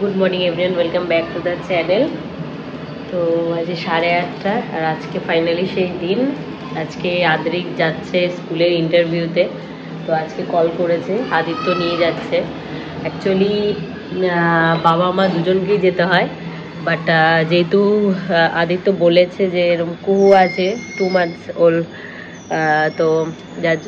good morning everyone welcome back to the channel তো আজকে সাড়ে আটটা আর আজকে ফাইনালি সেই দিন আজকে আদ্রিক যাচ্ছে স্কুলের ইন্টারভিউতে তো আজকে কল করেছে আদিত্য নিয়ে যাচ্ছে অ্যাকচুয়ালি বাবা মা দুজনকেই যেতে হয় বাট যেহেতু আদিত্য বলেছে যে এরকম কুহু আছে টু মান্থস ওল তো যার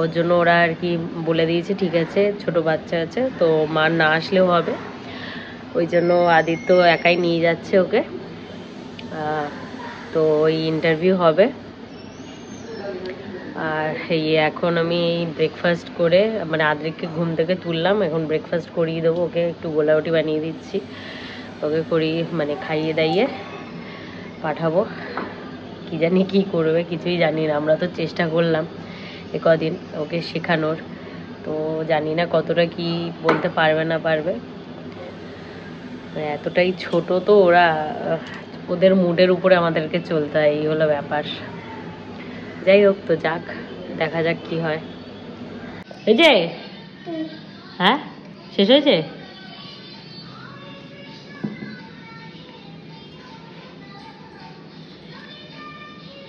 ওর জন্য ওরা আর কি বলে দিয়েছে ঠিক আছে ছোট বাচ্চা আছে তো মা না আসলেও হবে ওই জন্য আদিত্য একাই নিয়ে যাচ্ছে ওকে তো ওই ইন্টারভিউ হবে আর এই এখন আমি ব্রেকফাস্ট করে মানে আদ্রিককে ঘুম থেকে তুললাম এখন ব্রেকফাস্ট করিয়ে দেবো ওকে একটু গোলা বানিয়ে দিচ্ছি ওকে করিয়ে মানে খাইয়ে দাইয়ে পাঠাবো কি জানি কি করবে কিছুই জানি না আমরা তো চেষ্টা করলাম এ কদিন ওকে শেখানোর তো জানি না কতটা কি বলতে পারবে না পারবে এতটাই ছোট তো ওরা ওদের মুডের উপরে আমাদেরকে চলতে হয় এই হলো ব্যাপার যাই হোক তো যাক দেখা যাক কি হয় এই যে হ্যাঁ শেষ হয়েছে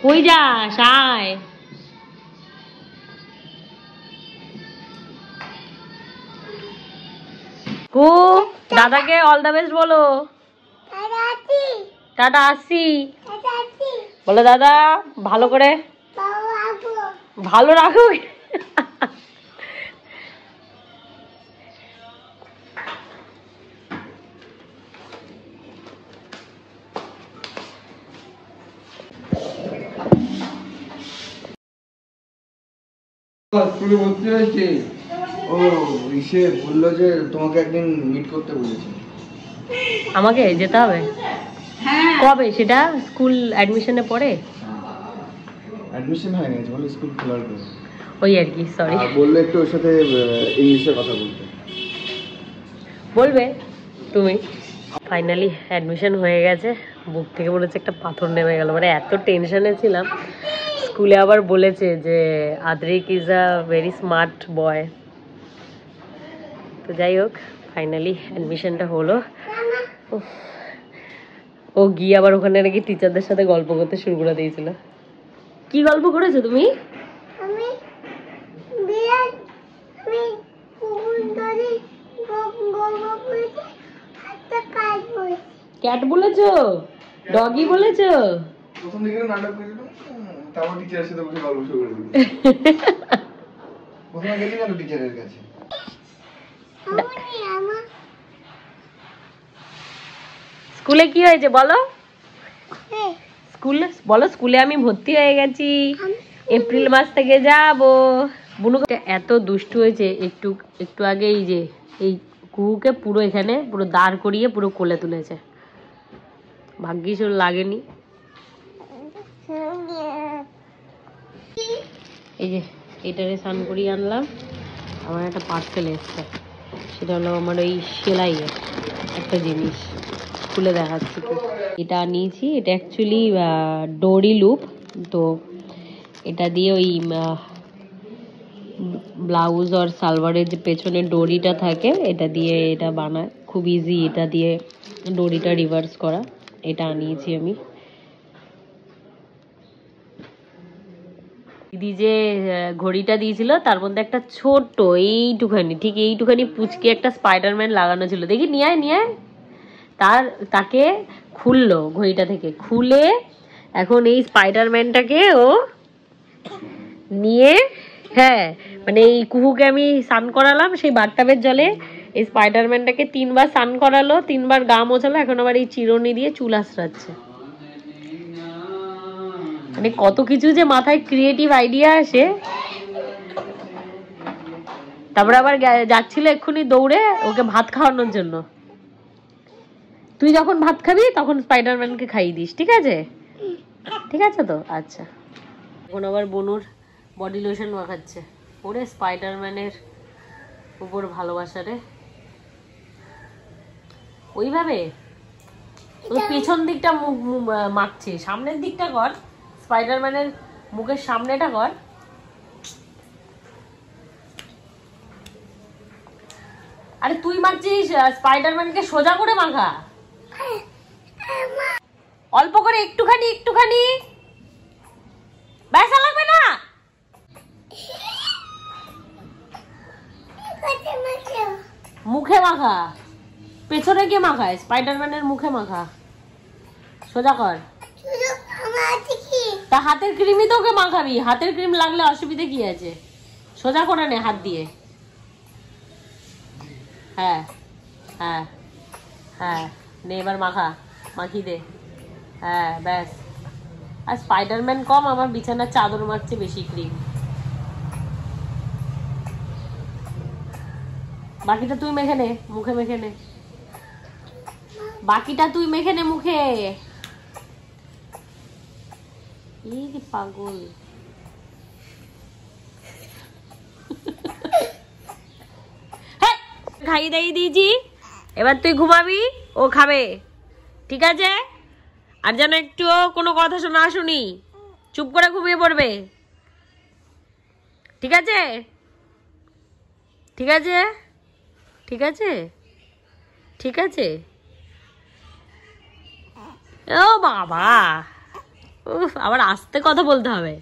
কই যাস আয় কু দাদাকে অল দা বেস্ট বলো দাদা আসি বলো দাদা ভালো করে ভালো রাখো শুরু করতে হয়েছে ও ইসে বললো যে তোমাকে একদিন মিট করতে বলেছি আমাকে যেতে হবে হ্যাঁ কবে সেটা স্কুল অ্যাডমিশনে পড়ে অ্যাডমিশন হয়নি বলে স্কুল খোলার পর ওই আর কি সরি বললো একটু ওর সাথে ইংলিশে কথা বলতে বলবে তুমি ফাইনালি অ্যাডমিশন হয়ে গেছে বুক থেকে বলেছে একটা পাথর নেমে গেল মানে এত টেনশনে ছিলাম স্কুলে আবার বলেছে যে Adrik is a very smart boy তো যাই হোক ফাইনালি অ্যাডমিশনটা হলো ও গিয়ে আবার ওখানে নাকি টিচারদের সাথে গল্প করতে শুরু করে দিয়েছিল কি গল্প করেছো তুমি ক্যাট বলেছো ডগি বলেছো প্রথম দিকে নাটক করেছিল তারপর টিচারের সাথে বসে গল্প শুরু করে দিল প্রথমে গেলি না টিচারের কাছে স্কুলে কি হয়েছে বলো স্কুলে বলো স্কুলে আমি ভর্তি হয়ে গেছি এপ্রিল মাস থেকে যাব বুনু এত দুষ্ট হয়েছে একটু একটু আগে এই যে এই কুকুকে পুরো এখানে পুরো দাঁড় করিয়ে পুরো কোলে তুলেছে ভাগ্যিস ওর লাগেনি এই যে এটারে সান করিয়ে আনলাম আমার একটা পার্সেল এসছে সেটা হলো আমার ওই সেলাইয়ের একটা জিনিস খুলে দেখাচ্ছি তো এটা নিয়েছি এটা অ্যাকচুয়ালি ডোরি লুপ তো এটা দিয়ে ওই ব্লাউজ আর সালোয়ারের যে পেছনে ডোরিটা থাকে এটা দিয়ে এটা বানায় খুব ইজি এটা দিয়ে ডোরিটা রিভার্স করা এটা আনিয়েছি আমি দিদি যে ঘড়িটা দিয়েছিল তার মধ্যে একটা ছোট্ট এইটুখানি ঠিক এইটুখানি পুচকে একটা স্পাইডারম্যান লাগানো ছিল দেখি নিয়ে নিয়ে তার তাকে খুললো ঘড়িটা থেকে খুলে এখন এই স্পাইডারম্যানটাকে ও নিয়ে হ্যাঁ মানে এই কুহুকে আমি স্নান করালাম সেই বাথটাবের জলে এই স্পাইডারম্যানটাকে তিনবার স্নান করালো তিনবার গা মোছালো এখন আবার এই চিরুনি দিয়ে চুল আশ্রাচ্ছে মানে কত কিছু যে মাথায় ক্রিয়েটিভ আইডিয়া আসে তারপরে আবার যাচ্ছিল এক্ষুনি দৌড়ে ওকে ভাত খাওয়ানোর জন্য তুই যখন ভাত খাবি তখন স্পাইডারম্যানকে খাইয়ে দিস ঠিক আছে ঠিক আছে তো আচ্ছা এখন আবার বনুর বডি লোশন মাখাচ্ছে ওরে স্পাইডারম্যানের উপর ভালোবাসা রে ওইভাবে পেছন দিকটা মাখছে সামনের দিকটা কর স্পাইডারম্যানের মুখের সামনেটা কর আরে তুই মারছিস স্পাইডারম্যানকে সোজা করে মাখা অল্প করে একটুখানি একটুখানি ব্যাসা লাগবে না মুখে মাখা পেছনে গিয়ে মাখায় স্পাইডারম্যানের মুখে মাখা সোজা কর তা হাতের ক্রিমই তো ওকে মাখাবি হাতের ক্রিম লাগলে অসুবিধে কি আছে সোজা করে নে হাত দিয়ে হ্যাঁ হ্যাঁ হ্যাঁ নে এবার মাখা মাখি দে হ্যাঁ ব্যাস আর স্পাইডারম্যান কম আমার বিছানার চাদর মারছে বেশি ক্রিম বাকিটা তুই মেখে নে মুখে মেখে নে বাকিটা তুই মেখে নে মুখে এই যে পাগল খাইয়ে দাইয়ে দিয়েছি এবার তুই ঘুমাবি ও খাবে ঠিক আছে আর যেন একটু কোনো কথা শোনা শুনি চুপ করে ঘুমিয়ে পড়বে ঠিক আছে ঠিক আছে ঠিক আছে ঠিক আছে ও বাবা আবার আস্তে কথা বলতে হবে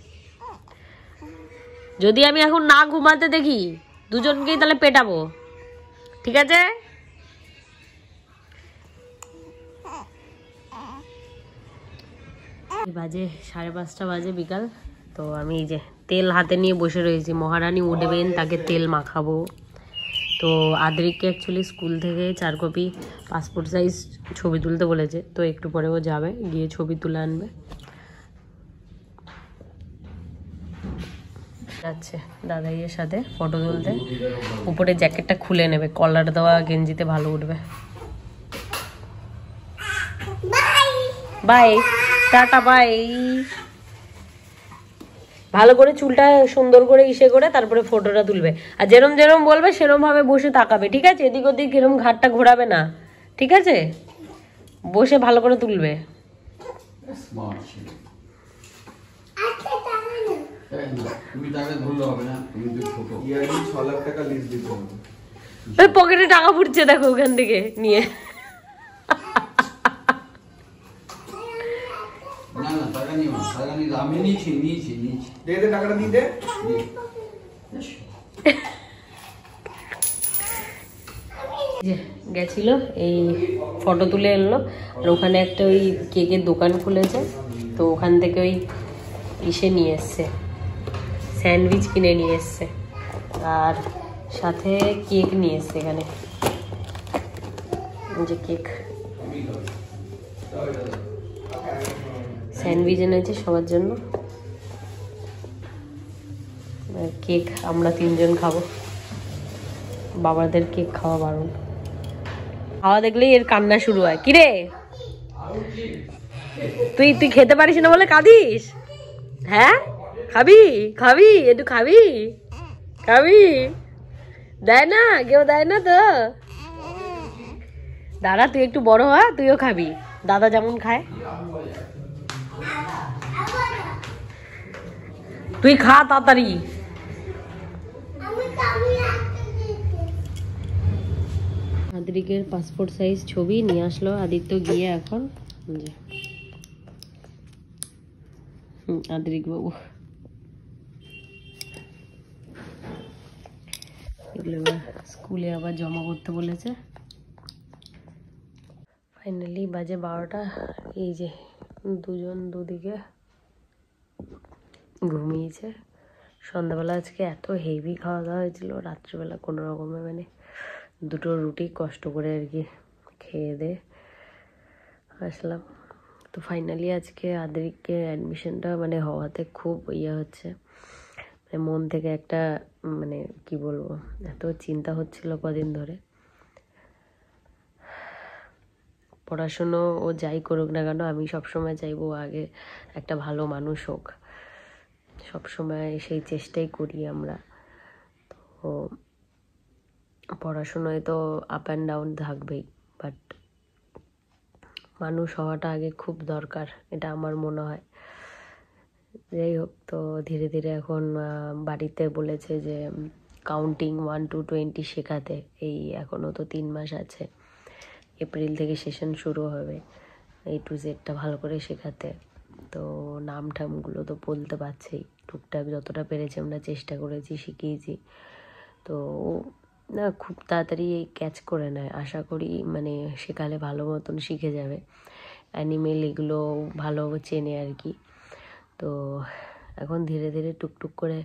যদি আমি এখন না ঘুমাতে দেখি দুজনকেই তাহলে পেটাবো ঠিক আছে বাজে সাড়ে পাঁচটা বাজে বিকাল তো আমি এই যে তেল হাতে নিয়ে বসে রয়েছি মহারানী উঠবেন তাকে তেল মাখাবো তো আদ্রিককে অ্যাকচুয়ালি স্কুল থেকে চার কপি পাসপোর্ট সাইজ ছবি তুলতে বলেছে তো একটু পরে ও যাবে গিয়ে ছবি তুলে আনবে যাচ্ছে দাদাইয়ের সাথে ফটো তুলতে উপরে জ্যাকেটটা খুলে নেবে কলার দেওয়া গেঞ্জিতে ভালো উঠবে বাই টাটা বাই ভালো করে চুলটা সুন্দর করে ইসে করে তারপরে ফটোটা তুলবে আর যেরম যেরম বলবে সেরম ভাবে বসে তাকাবে ঠিক আছে এদিক ওদিক এরম ঘাটটা ঘোরাবে না ঠিক আছে বসে ভালো করে তুলবে স্মার্ট ওই পকেটে টাকা ফুটছে দেখো ওখান থেকে নিয়ে গেছিল এই ফটো তুলে এলো আর ওখানে একটা ওই কেকের দোকান খুলেছে তো ওখান থেকে ওই ইসে নিয়ে এসছে স্যান্ডউইচ কিনে নিয়ে এসছে আর সাথে কেক নিয়ে এসছে এখানে যে কেক স্যান্ডউইচ এনেছে সবার জন্য কেক আমরা তিনজন খাবো বাবাদের কেক খাওয়া বারণ খাওয়া দেখলেই এর কান্না শুরু হয় কিরে তুই তুই খেতে পারিস না বলে কাঁদিস হ্যাঁ খাবি খাবি একটু খাবি খাবি দেয় না কেউ দেয় না তো দাদা তুই একটু বড় হ তুইও খাবি দাদা যেমন খায় তুই খা তাড়াতাড়ি আদ্রিকের পাসপোর্ট সাইজ ছবি নিয়ে আসলো আদিত্য গিয়ে এখন আদ্রিক বাবু এগুলো স্কুলে আবার জমা করতে বলেছে ফাইনালি বাজে বারোটা এই যে দুজন দুদিকে ঘুমিয়েছে সন্ধ্যাবেলা আজকে এত হেভি খাওয়া দাওয়া হয়েছিল রাত্রিবেলা কোনো রকমে মানে দুটো রুটি কষ্ট করে আর কি খেয়ে দে আসলাম তো ফাইনালি আজকে আদরিককে অ্যাডমিশনটা মানে হওয়াতে খুব ইয়ে হচ্ছে মানে মন থেকে একটা মানে কি বলবো এত চিন্তা হচ্ছিল কদিন ধরে পড়াশুনো ও যাই করুক না কেন আমি সবসময় চাইবো আগে একটা ভালো মানুষ হোক সবসময় সেই চেষ্টাই করি আমরা তো পড়াশুনোয় তো আপ অ্যান্ড ডাউন থাকবেই বাট মানুষ হওয়াটা আগে খুব দরকার এটা আমার মনে হয় যাই হোক তো ধীরে ধীরে এখন বাড়িতে বলেছে যে কাউন্টিং ওয়ান টু টোয়েন্টি শেখাতে এই এখনও তো তিন মাস আছে এপ্রিল থেকে সেশন শুরু হবে এই টু জেডটা ভালো করে শেখাতে তো নাম ঠামগুলো তো বলতে পারছেই টুকটাক যতটা পেরেছি আমরা চেষ্টা করেছি শিখিয়েছি তো না খুব তাড়াতাড়ি এই ক্যাচ করে নেয় আশা করি মানে শেখালে ভালো মতন শিখে যাবে অ্যানিমেল এগুলো ভালো চেনে আর কি তো এখন ধীরে ধীরে টুকটুক করে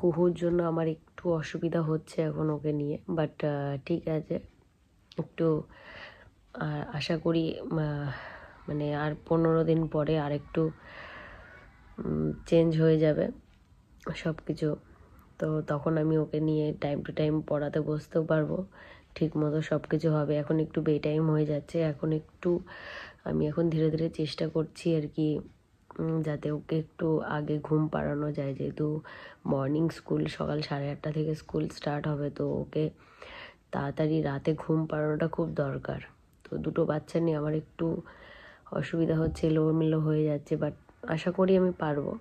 কুহুর জন্য আমার একটু অসুবিধা হচ্ছে এখন ওকে নিয়ে বাট ঠিক আছে একটু আশা করি মানে আর পনেরো দিন পরে আর একটু চেঞ্জ হয়ে যাবে সব কিছু তো তখন আমি ওকে নিয়ে টাইম টু টাইম পড়াতে বসতেও পারবো ঠিক মতো সব কিছু হবে এখন একটু বেটাইম হয়ে যাচ্ছে এখন একটু আমি এখন ধীরে ধীরে চেষ্টা করছি আর কি যাতে ওকে একটু আগে ঘুম পাড়ানো যায় যেহেতু মর্নিং স্কুল সকাল সাড়ে আটটা থেকে স্কুল স্টার্ট হবে তো ওকে তাড়াতাড়ি রাতে ঘুম পাড়ানোটা খুব দরকার তো দুটো বাচ্চা নিয়ে আমার একটু অসুবিধা হচ্ছে এলোমেলো হয়ে যাচ্ছে বাট আশা করি আমি পারবো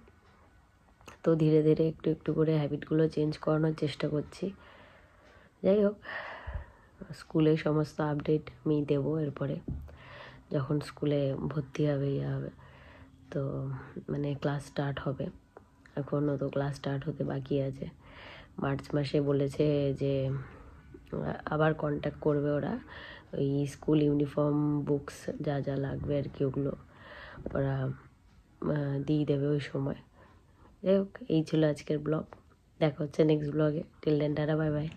তো ধীরে ধীরে একটু একটু করে হ্যাবিটগুলো চেঞ্জ করানোর চেষ্টা করছি যাই হোক স্কুলে সমস্ত আপডেট আমি দেবো এরপরে যখন স্কুলে ভর্তি হবে ইয়ে হবে তো মানে ক্লাস স্টার্ট হবে এখনও তো ক্লাস স্টার্ট হতে বাকি আছে মার্চ মাসে বলেছে যে আবার কন্ট্যাক্ট করবে ওরা ওই স্কুল ইউনিফর্ম বুকস যা যা লাগবে আর কি ওগুলো ওরা দিয়ে দেবে ওই সময় যাই হোক এই ছিল আজকের ব্লগ দেখা হচ্ছে নেক্সট ব্লগে টিল বাই বাই